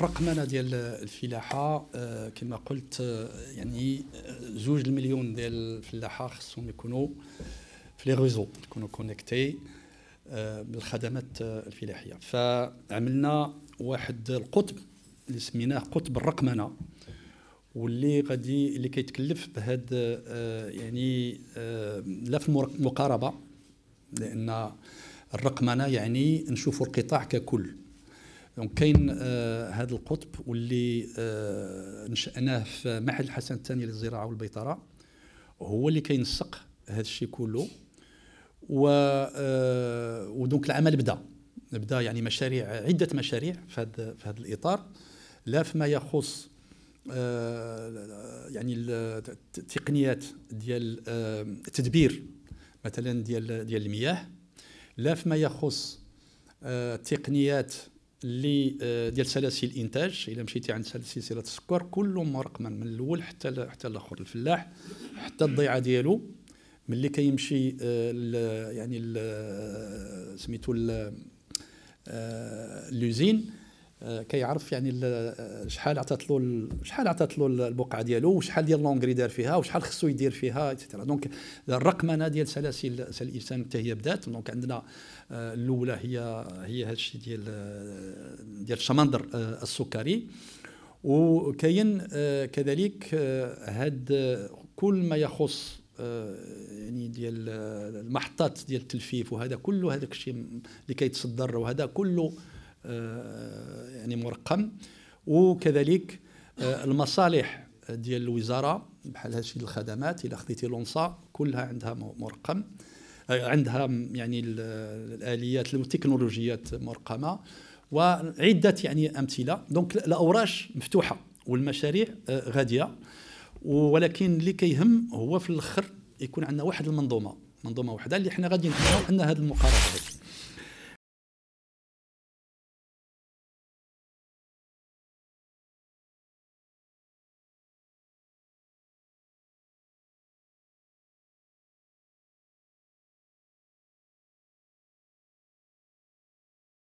الرقمنه ديال الفلاحه آه، كما قلت آه، يعني آه، زوج المليون ديال الفلاحه خصهم يكونوا في لي ريزو يكونوا كونيكتي بالخدمات الفلاحيه فعملنا واحد القطب اللي سميناه قطب الرقمنه واللي غادي اللي كيتكلف بهاد يعني لا في المقاربه لان الرقمنه يعني نشوفوا القطاع ككل دونك كاين هذا آه، القطب واللي آه، نشأناه في معهد الحسن الثاني للزراعه والبيطره هو اللي كينسق هذا الشيء كله و آه، ودونك العمل بدا بدا يعني مشاريع عده مشاريع في هذا في هذا الاطار لا فيما يخص يعني التقنيات ديال التدبير مثلا ديال ديال المياه لا فيما يخص تقنيات اللي آه، ديال سلاسل الانتاج الا مشيتي عند سلسله السكر كلهم مرقما من الاول حتى حتى الاخر الفلاح حتى الضيعه ديالو ملي كيمشي آه، يعني آه، سميتو لوزين آه، كيعرف يعني آه، شحال عطات له شحال عطات له البقعه ديالو وشحال ديال لونغري دار فيها وشحال خصو يدير فيها ايتترا دونك الرقمنه ديال سلاسل الانسان حتى هي بدات دونك عندنا آه، الاولى هي هي هذا الشيء ديال ديال الشمندر السكري وكاين كذلك هاد كل ما يخص يعني ديال المحطات ديال التلفيف وهذا كله هذاك الشيء اللي كيتصدر وهذا كله آه، يعني مرقم وكذلك آه، المصالح ديال الوزاره بحال هادشي الخدمات الا خديتي لونسا كلها عندها مرقم آه، عندها يعني الاليات التكنولوجيات مرقمه وعده يعني امثله دونك الاوراش مفتوحه والمشاريع غاديه ولكن اللي كيهم هو في الاخر يكون عندنا واحد المنظومه منظومه واحده اللي حنا غادي نتبعوا عندنا هذه المقارنه